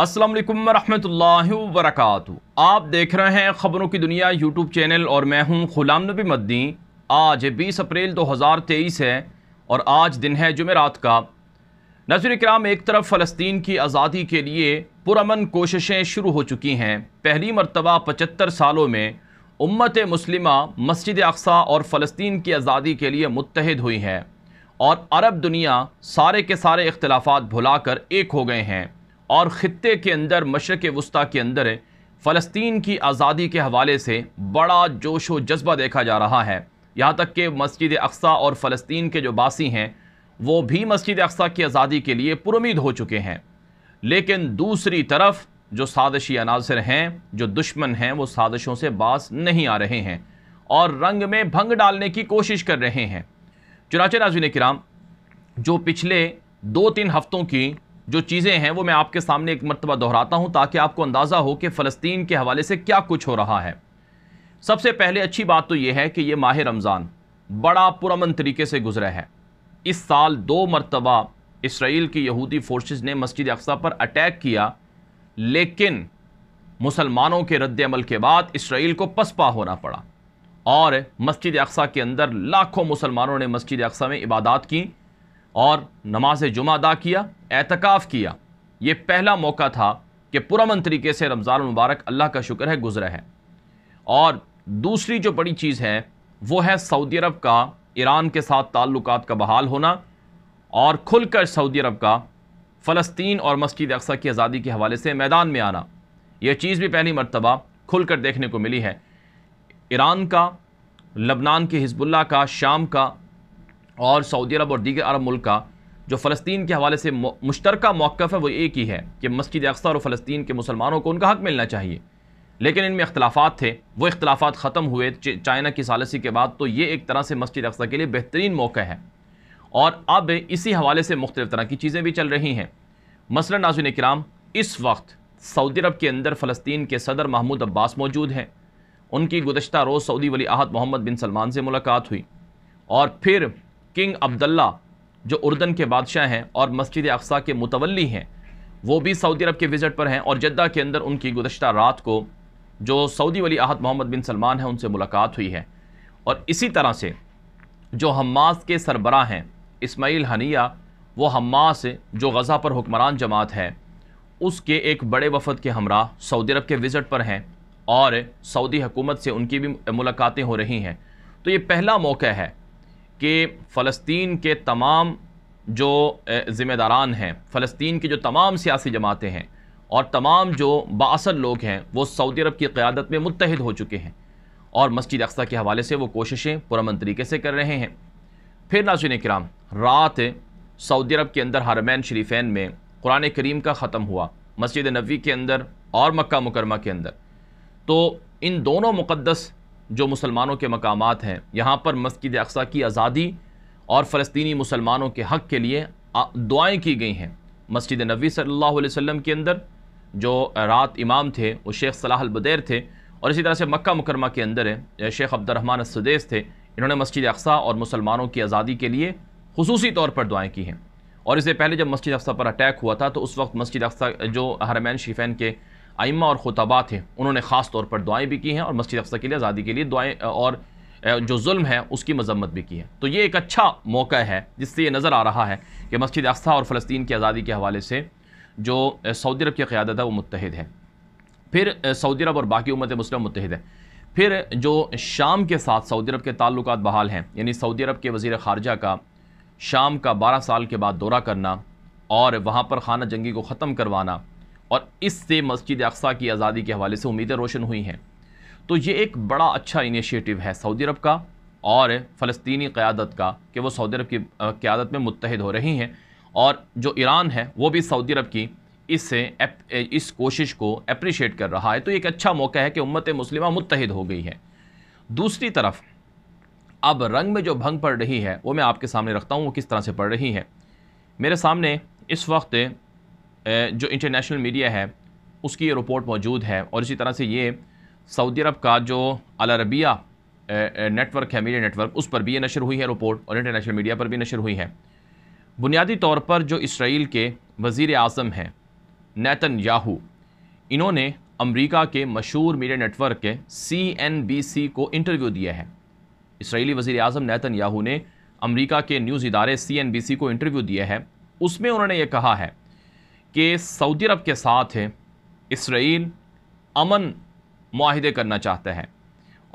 असलम वालेकुम वरक आप देख रहे हैं ख़बरों की दुनिया यूट्यूब चैनल और मैं हूं गुलाम नबी मद्दी आज 20 अप्रैल 2023 है और आज दिन है जुमेरात का नजर कराम एक तरफ फ़लस्तीन की आज़ादी के लिए पुरमन कोशिशें शुरू हो चुकी हैं पहली मरतबा पचहत्तर सालों में उम्मत मुस्लिमा मस्जिद अकसा और फ़लस्तीन की आज़ादी के लिए मुतहद हुई है और अरब दुनिया सारे के सारे इख्तलाफात भुलाकर एक हो गए हैं और ख़त्े के अंदर मशरक़ वस्ती के अंदर फ़लस्तीन की आज़ादी के हवाले से बड़ा जोश व जज्बा देखा जा रहा है यहाँ तक कि मस्जिद अक्सा और फ़लस्तीन के जो बासी हैं वो भी मस्जिद अक्सा की आज़ादी के लिए पुरुद हो चुके हैं लेकिन दूसरी तरफ जो साजिशी अनासर हैं जो दुश्मन हैं वो साजिशों से बास नहीं आ रहे हैं और रंग में भंग डालने की कोशिश कर रहे हैं चुनाच नाजिन कराम जो पिछले दो तीन हफ़्तों की जो चीज़ें हैं वो मैं आपके सामने एक मरतबा दोहराता हूँ ताकि आपको अंदाज़ा हो कि फ़लस्तीन के हवाले से क्या कुछ हो रहा है सबसे पहले अच्छी बात तो यह है कि ये माह रमज़ान बड़ा पुरमन तरीके से गुजरा है इस साल दो मरतबा इसराइल की यहूदी फोर्स ने मस्जिद अफसा पर अटैक किया लेकिन मुसलमानों के रद्दमल के बाद इसराइल को पसपा होना पड़ा और मस्जिद अक्सा के अंदर लाखों मुसलमानों ने मस्जिद अक्सा में इबादत की और नमाज जुमा अदा किया एहतिकाफ किया ये पहला मौका था कि पुरमन तरीके से रमज़ान मुबारक अल्लाह का शुक्र है गुजरा है और दूसरी जो बड़ी चीज़ है वो है सऊदी अरब का ईरान के साथ ताल्लुक का बहाल होना और खुलकर सऊदी अरब का फ़लस्तीन और मस्जिद अक्सा की आज़ादी के हवाले से मैदान में आना यह चीज़ भी पहली मरतबा खुलकर देखने को मिली है ईरान का लबनान के हिजबुल्ला का शाम का और सऊदी अरब और दीगर अरब मुल्क का जो फ़लस्तीन के हवाले से मुश्तर मौक़ है वो एक ही है कि मस्जिद अक्सर और फ़लस्तीन के मुसलमानों को उनका हक मिलना चाहिए लेकिन इनमें अख्तलाफा थे वो अख्तलाफा ख़त्म हुए चाइना की सालसी के बाद तो ये एक तरह से मस्जिद अक्सर के लिए बेहतरीन मौका है और अब इसी हवाले से मुख्तु तरह की चीज़ें भी चल रही हैं मसला नाजुन कराम इस वक्त सऊदी अरब के अंदर फ़लस्तीन के सदर महमूद अब्बास मौजूद हैं उनकी गुजशत रोज़ सऊदी वली अहद मोहम्मद बिन सलमान से मुलाकात हुई और फिर किंग अब्दुल्ला जो उर्दन के बादशाह हैं और मस्जिद अफसा के मुतवली हैं वो भी सऊदी अरब के विज़िट पर हैं और जद्दा के अंदर उनकी गुजशत रात को जो सऊदी वली अहद मोहम्मद बिन सलमान हैं उनसे मुलाकात हुई है और इसी तरह से जो हमास के सरबरा हैं इसमाइल हनिया वो हमास जो गज़ा पर हुक्मरान जमात है उसके एक बड़े वफद के हमरा सऊदी अरब के विज़िट पर हैं और सऊदी हुकूमत से उनकी भी मुलाकातें हो रही हैं तो ये पहला मौका है कि फ़लस्तीन के तमाम जो ज़िम्मेदारान हैं फ़लस्तीन की जो तमाम सियासी जमातें हैं और तमाम जो बासर लोग हैं वो सऊदी अरब की क़्यादत में मुतहद हो चुके हैं और मस्जिद अक्सा के हवाले से वो कोशिशें पुरमन तरीके से कर रहे हैं फिर नाजिन कराम रात सऊदी अरब के अंदर हरमैन शरीफैन में कुरान करीम का ख़त्म हुआ मस्जिद नबी के अंदर और मक्का मुकरमा के अंदर तो इन दोनों मुक़दस जो मुसलमानों के मकाम हैं यहाँ पर मस्जिद अक्सा की आज़ादी और फ़लस्तनी मुसलमानों के हक़ के लिए दुआएँ की गई हैं मस्जिद नबी सल्ला वसम के अंदर जो रात इमाम थे वो शेख सलाह थे और इसी तरह से मक्का मुकरमा के अंदर है शेख अब्दरहमान सदेस थे इन्होंने मस्जिद अक्सा और मुसलमानों की आज़ादी के लिए खसूसी तौर पर दुआएँ की हैं और इससे पहले जब मस्जिद अक्सा पर अटैक हुआ था तो उस वक्त मस्जिद अक्सा जो हरमैन शिफैन के आइमा और खुतबा थे उन्होंने ख़ास तौर पर दुआएँ भी की हैं और मस्जिद अक्सा के लिए आज़ादी के लिए दुआएँ और जो जुल्म है उसकी मजम्मत भी की है तो ये एक अच्छा मौका है जिससे ये नज़र आ रहा है कि मस्जिद अफसा और फ़लस्तीन की आज़ादी के हवाले से जो सऊदी अरब की क़्यादत है वो मुतहद है फिर सऊदी अरब और बाकी उमत मुस्लिम मुतहद है फिर जो शाम के साथ सऊदी अरब के ताल्लुक बहाल हैं यानी सऊदी अरब के वज़ी ख़ारजा का शाम का बारह साल के बाद दौरा करना और वहाँ पर खाना जंगी को ख़त्म करवाना और इससे मस्जिद अक्सा की आज़ादी के हवाले से उम्मीदें रोशन हुई हैं तो ये एक बड़ा अच्छा इनिशिएटिव है सऊदी अरब का और फ़लस्तनी क़्यादत का कि वो सऊदी अरब की क़्यादत में मुतहद हो रही हैं और जो ईरान है वो भी सऊदी अरब की इस इस कोशिश को अप्रिशिएट कर रहा है तो एक अच्छा मौका है कि उम्मत मुस्लिम मुतहद हो गई है दूसरी तरफ अब रंग में जो भंग पड़ रही है वो मैं आपके सामने रखता हूँ वो किस तरह से पड़ रही है मेरे सामने इस वक्त जो इंटरनेशनल मीडिया है उसकी ये रिपोर्ट मौजूद है और इसी तरह से ये सऊदी अरब का जो अलरबिया नेटवर्क है मीडिया नेटवर्क उस पर भी ये नशर हुई है रिपोर्ट और इंटरनेशनल मीडिया पर भी नशर हुई है बुनियादी तौर पर जो इसराइल के वज़ी अजम हैं नैतन याहू इन्होंने अमरीका के मशहूर मीडिया नेटवर्क के सी एन बी सी को इंटरव्यू दिया है इसराइली वज़ी अजम नैतन याहू ने अमरीका के न्यूज़ इदारे सी एन बी सी को इंटरव्यू दिया है उसमें उन्होंने ये कहा है कि सऊदी अरब के साथ इसराइल अमन माहदे करना चाहता है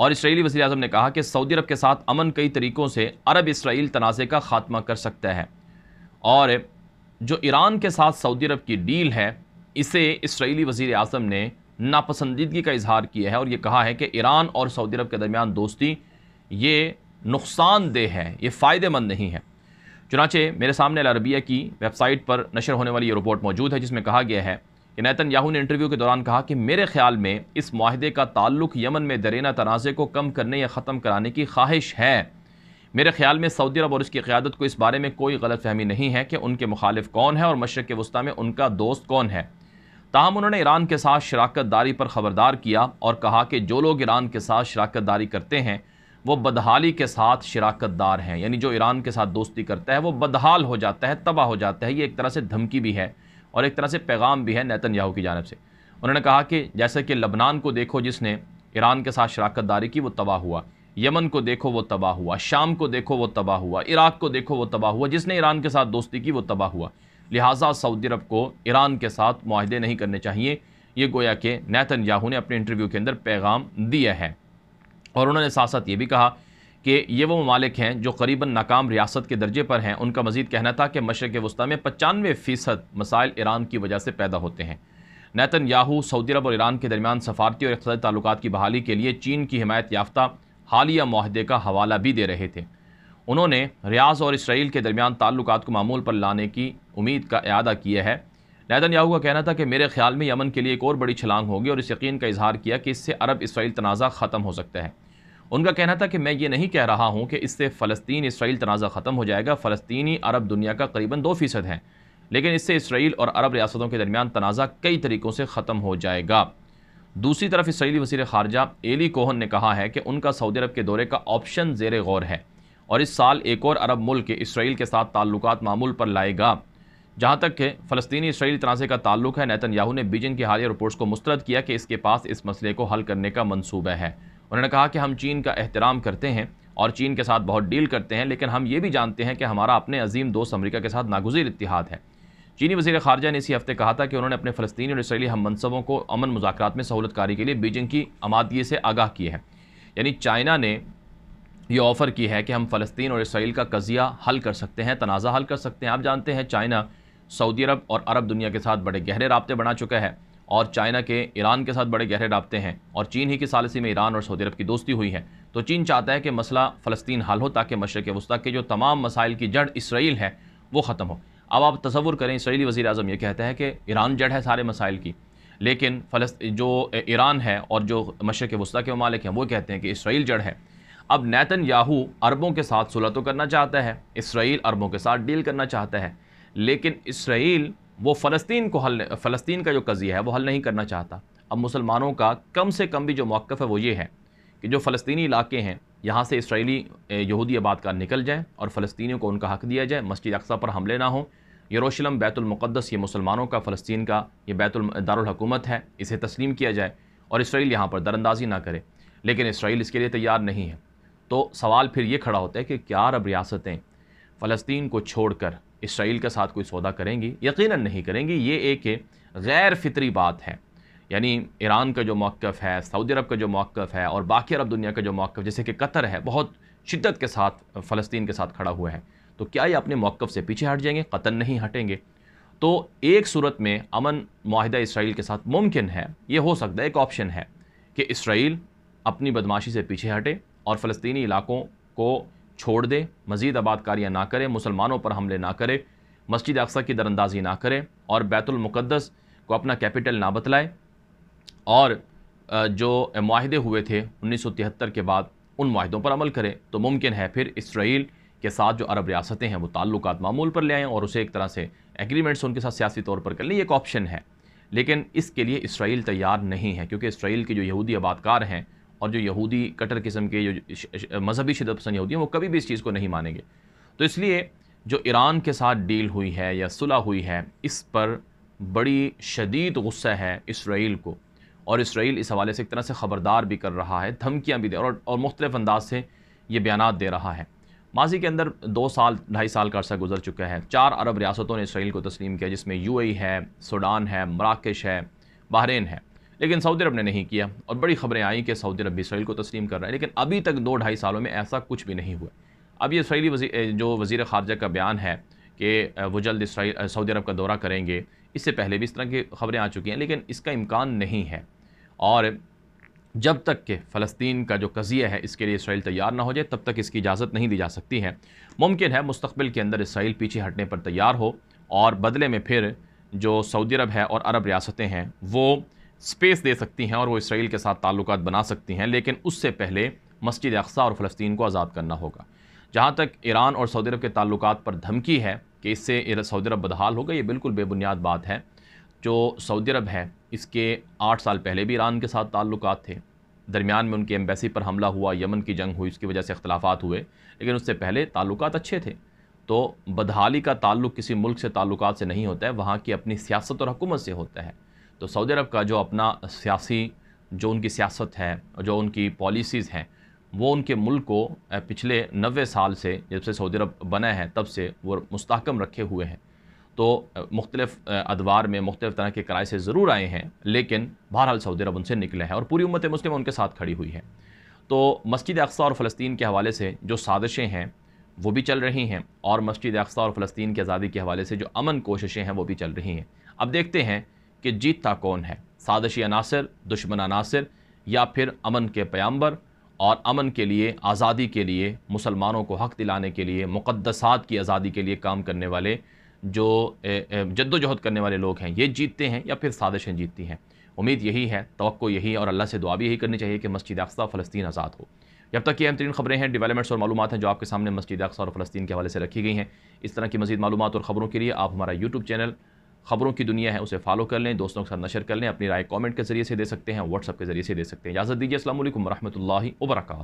और इसराइली वजी अजम ने कहा कि सऊदी अरब के साथ अमन कई तरीक़ों से अरब इसराइल तनाज़े का ख़ात्मा कर सकता है और जो ईरान के साथ सऊदी अरब की डील है इसे इसराइली वज़ी अजम ने नापसंदीदगी का इजहार किया है और ये कहा है कि ईरान और सऊदी अरब के दरमियान दोस्ती ये नुकसानदेह है ये फ़ायदेमंद नहीं है चुनाचे मेरे सामने अरबिया की वेबसाइट पर नशर होने वाली ये रिपोर्ट मौजूद है जिसमें कहा गया है कि नैतन याहू ने इंटरव्यू के दौरान कहा कि मेरे ख्याल में इस माहदे का ताल्लुक यमन में दरना तनाज़े को कम करने या ख़त्म कराने की ख्वाहिश है मेरे ख्याल में सऊदी अरब और इसकी क़्यादत को इस बारे में कोई गलत फहमी नहीं है कि उनके मुखालिफ कौन है और मशरक़ के वस्ती में उनका दोस्त कौन है ताहम उन्होंने ईरान के साथ शराकत दारी पर ख़बरदार किया और कहा कि जो लोग ईरान के साथ शराकत दारी करते हैं वो बदहाली के साथ शराकत दार हैं यानी जो ईरान के साथ दोस्ती करता है वो बदहाल हो जाता है तबाह हो जाता है ये एक तरह से धमकी भी है और एक तरह से पैगाम भी है नैतन याहू की जानब से उन्होंने कहा कि जैसे कि लबनान को देखो जिसने ईरान के साथ शराकत दारी की वो तबाह हुआ यमन को देखो वो तबाह हुआ शाम को देखो वो तबाह हुआ इराक़ को देखो वो तबाह हुआ जिसने ईरान के साथ दोस्ती की वो तबाह हुआ लिहाजा सऊदी अरब को ईरान के साथ माहदे नहीं करने चाहिए ये गोया के नैतन याहू ने अपने इंटरव्यू के अंदर पैगाम दिया है और उन्होंने साथ साथ ये भी कहा कि ये वो ममालिक हैं जो करीबन नाकाम रियासत के दर्जे पर हैं उनका मजीद कहना था कि मशरक़ वस्ती में पचानवे फ़ीसद मसाइल ईरान की वजह से पैदा होते हैं नैतन याहू सऊदी अरब और ईरान के दरमियान सफारती और इकतदी तल्लक की बहाली के लिए चीन की हमायत याफ्ता हालिया माहदे का हवाला भी दे रहे थे उन्होंने रियाज और इसराइल के दरमियान ताल्लुक को मामूल पर लाने की उम्मीद का अदा किया है नैदन याहू का कहना था कि मेरे ख्याल में यमन के लिए एक और बड़ी छलांग होगी और इस यकीन का इजहार किया कि इससे अरब इसराइल तनाज़ा ख़त्म हो सकता है उनका कहना था कि मैं ये नहीं कह रहा हूँ कि इससे फ़लस्तीन इसराइल तनाज़ा ख़त्म हो जाएगा फ़लस्तीनी अरब दुनिया का करीबन दो फ़ीसद है लेकिन इससे इसराइल और अरब रियासतों के दरमियान तनाज़ा कई तरीक़ों से ख़त्म हो जाएगा दूसरी तरफ इसराइली वजीर खारजा एली कोहन ने कहा है कि उनका सऊदी अरब के दौरे का ऑप्शन जेर गौर है और इस साल एक और अरब मुल्क इसराइल के साथ ताल्लुक मामूल पर लाएगा जहाँ तक कि फ़लस्तनी इसराइल तनाज़े का ताल्लुक है नैतन याहू ने बीजिंग की हालिया रिपोर्ट्स को मुस्रद किया कि इसके पास इस मसले को हल करने का मनसूबा है उन्होंने कहा कि हम चीन का एहतराम करते हैं और चीन के साथ बहुत डील करते हैं लेकिन हम ये भी जानते हैं कि हमारा अपने अजीम दोस्त अमरीका के साथ नागुजर इतिहाद है चीनी वजी खारजा ने इसी हफ्ते कहा था कि उन्होंने अपने फलस्तनी और इसराइली हम मनसबों को अमन मुजाकर में सहूलतकारी के लिए बीजिंग की आमादगी से आगाह किए हैं यानी चाइना ने ये ऑफ़र की है कि हम फ़लस्तीन और इसराइल का कज़िया हल कर सकते हैं तनाज़ा हल कर सकते हैं आप जानते हैं चाइना सऊदी अरब और अरब दुनिया के साथ बड़े गहरे रबते बना चुका है और चाइना के ईरान के साथ बड़े गहरे रबते हैं और चीन ही की सालसी में ईरान और सऊदी अरब की दोस्ती हुई है तो चीन चाहता है कि मसला फ़लस्तीन हल हो ताकि मशरक़ वस्ती के जो तमाम मसाइल की जड़ इसराइल है वो ख़त्म हो अब आप तस्वुर करें इसराइली वज़ी अजम ये कहते हैं कि ईरान जड़ है सारे मसाइल की लेकिन फलस्त जो ईरान है और जो मशरक़ वस्ती के ममालिक हैं वो कहते हैं कि इसराइल जड़ है अब नैतन याहू अरबों के साथ सुलह तो करना चाहता है इसराइल अरबों के साथ डील करना चाहता है लेकिन इसराइल वो फ़लस्तीन को हल फ़लस्तीन का जो कज़िया है वो हल नहीं करना चाहता अब मुसलमानों का कम से कम भी जो मौक़ है वो ये है कि जो फ़लस्तीनी इलाके हैं यहाँ से इसराइली यहूदी आबाद का निकल जाए और फ़लस्तियों को उनका हक़ दिया जाए मस्जिद अक्सा पर हमले ना हों यरूशलम बैतुलमक़दस ये मुसलमानों का फ़लस्तीन का ये बैतुल दारकूमत है इसे तस्लीम किया जाए और इसराइल यहाँ पर दरअंदाजी ना करे लेकिन इसराइल इसके लिए तैयार नहीं है तो सवाल फिर ये खड़ा होता है कि क्या अरब रियासतें फ़लस्तीन को छोड़कर इसराइल के साथ कोई सौदा करेंगी यकीन नहीं करेंगी ये एक गैर फितरी बात है यानी ईरान का जो मौक़ है सऊदी अरब का जो मौक़ है और बाकी अरब दुनिया का जो मौक़ जैसे कि कतर है बहुत शिद्दत के साथ फ़लस्तीन के साथ खड़ा हुआ है तो क्या ये अपने मौक़ से पीछे हट जाएंगे कतन नहीं हटेंगे तो एक सूरत में अमन माहिदा इसराइल के साथ मुमकिन है ये हो सकता है एक ऑप्शन है कि इसराइल अपनी बदमाशी से पीछे हटे और फलस्तनी इलाकों को छोड़ दे मज़ीद आबादकारियाँ ना करें मुसलमानों पर हमले ना करें मस्जिद अक्सा की दरअंदाजी ना करें और बैतुलमक़दस को अपना कैपिटल ना बतलाए और जो माहदे हुए थे उन्नीस सौ तिहत्तर के बाद उन माहदों पर अमल करें तो मुमकिन है फिर इसराइल के साथ जो अरब रियासतें हैं वो ताल्लुक मामूल पर ले आएँ और उसे एक तरह से एग्रीमेंट्स उनके साथ सियासी तौर पर कर लें एक ऑप्शन है लेकिन इसके लिए इसराइल तैयार नहीं है क्योंकि इसराइल के जो यहूदी आबादकार हैं और जो यहूदी कटर किस्म के जो मजहबी शिदत पसंद यहूदी हैं वो कभी भी इस चीज़ को नहीं मानेंगे तो इसलिए जो ईरान के साथ डील हुई है या सुलह हुई है इस पर बड़ी शदीद गुस्सा है इसराइल को और इसराइल इस हवाले से एक तरह से ख़बरदार भी कर रहा है धमकियाँ भी दे और, और मुख्तलिफ अंदाज से ये बयान दे रहा है माजी के अंदर दो साल ढाई साल का अर्सा गुजर चुका है चार अरब रियासतों ने इसराइल को तस्लीम किया जिसमें यूएई है सूडान है मराकश है बहरीन है लेकिन सऊदी अरब ने नहीं किया और बड़ी खबरें आई कि सऊदी अरब इसराइल को तस्लीम कर रहा है लेकिन अभी तक दो ढाई सालों में ऐसा कुछ भी नहीं हुआ अब ये इसराइली वजी जो वज़ी ख़ारजा का बयान है कि वो जल्द इसराइल सऊदी अरब का दौरा करेंगे इससे पहले भी इस तरह की खबरें आ चुकी हैं लेकिन इसका इम्कान नहीं है और जब तक के फ़लस्तीन का जो कज़िया है इसके लिए इसराइल तैयार ना हो जाए तब तक इसकी इजाज़त नहीं दी जा सकती है मुमकिन है मुस्तबिल के अंदर इसराइल पीछे हटने पर तैयार हो और बदले में फिर जो सऊदी अरब है और अरब रियासतें हैं वो स्पेस दे सकती हैं और वो इसराइल के साथ ताल्लुक बना सकती हैं लेकिन उससे पहले मस्जिद अकसा और फ़लस्तीन को आज़ाद करना होगा जहाँ तक ईरान और सऊदी अरब के ताल्लुक पर धमकी है कि इससे सऊदी अरब बदहाल होगा ये बिल्कुल बेबुनियाद बात है जो सऊदी अरब है इसके आठ साल पहले भी ईरान के साथ ताल्लुक थे दरमियान में उनकी एम्बेसी पर हमला हुआ यमन की जंग हुई इसकी वजह से अख्तलाफा हुए लेकिन उससे पहले ताल्लुक अच्छे थे तो बदहाली का ताल्लुक किसी मुल्क से ताल्लुक से नहीं होता है वहाँ की अपनी सियासत और हुकूमत से होता है तो सऊदी अरब का जो अपना सियासी जो उनकी सियासत है जो उनकी पॉलिसीज़ हैं वो उनके मुल्क को पिछले नबे साल से जब से सऊदी अरब बना है तब से वो मुस्तकम रखे हुए हैं तो मुख्तलिफ़ अदवार में मुख्तलिफ़ तरह के किराए से ज़रूर आए हैं लेकिन बहरहाल सऊदी अरब उनसे निकले हैं और पूरी उम्मत मुस्लिम उनके साथ खड़ी हुई है तो मस्जिद अक्सा और फ़लस्तीन के हवाले से जो साजिशें हैं वो भी चल रही हैं और मस्जिद अक्सा और फ़लस्तीन की आज़ादी के हवाले से जो अमन कोशिशें हैं वो भी चल रही हैं अब देखते हैं कि जीतता कौन है सादशी अनासर दुश्मन अनासर या फिर अमन के पैम्बर और अमन के लिए आज़ादी के लिए मुसलमानों को हक़ दिलाने के लिए मुक़दसात की आज़ादी के लिए काम करने वाले जो जद्दोजहद करने वाले लोग हैं ये जीतते हैं या फिर साजिशें जीतती हैं उम्मीद यही है तो यही है और अल्लाह से दुआ भी यही करनी चाहिए कि मस्जिद अक्सा फ़लस्तीन आज़ाद हो जब तक ये अहम तरीन खबरें हैं डेवलपमेंट्स और मालूम हैं जो आपके सामने मस्जिद अक्सा और फ़लस्तीन के हवाले से रखी गई हैं इस तरह की मजीद मालूम और ख़बरों के लिए आप हमारा यूट्यूब चैनल खबरों की दुनिया है उसे फॉलो कर लें दोस्तों के साथ नशर कर लें अपनी राय कॉमेंट के जरिए से दे सकते हैं व्हाट्सअप के जरिए से दे सकते हैं इजाज़त दीजिए असल वरहमल वर्का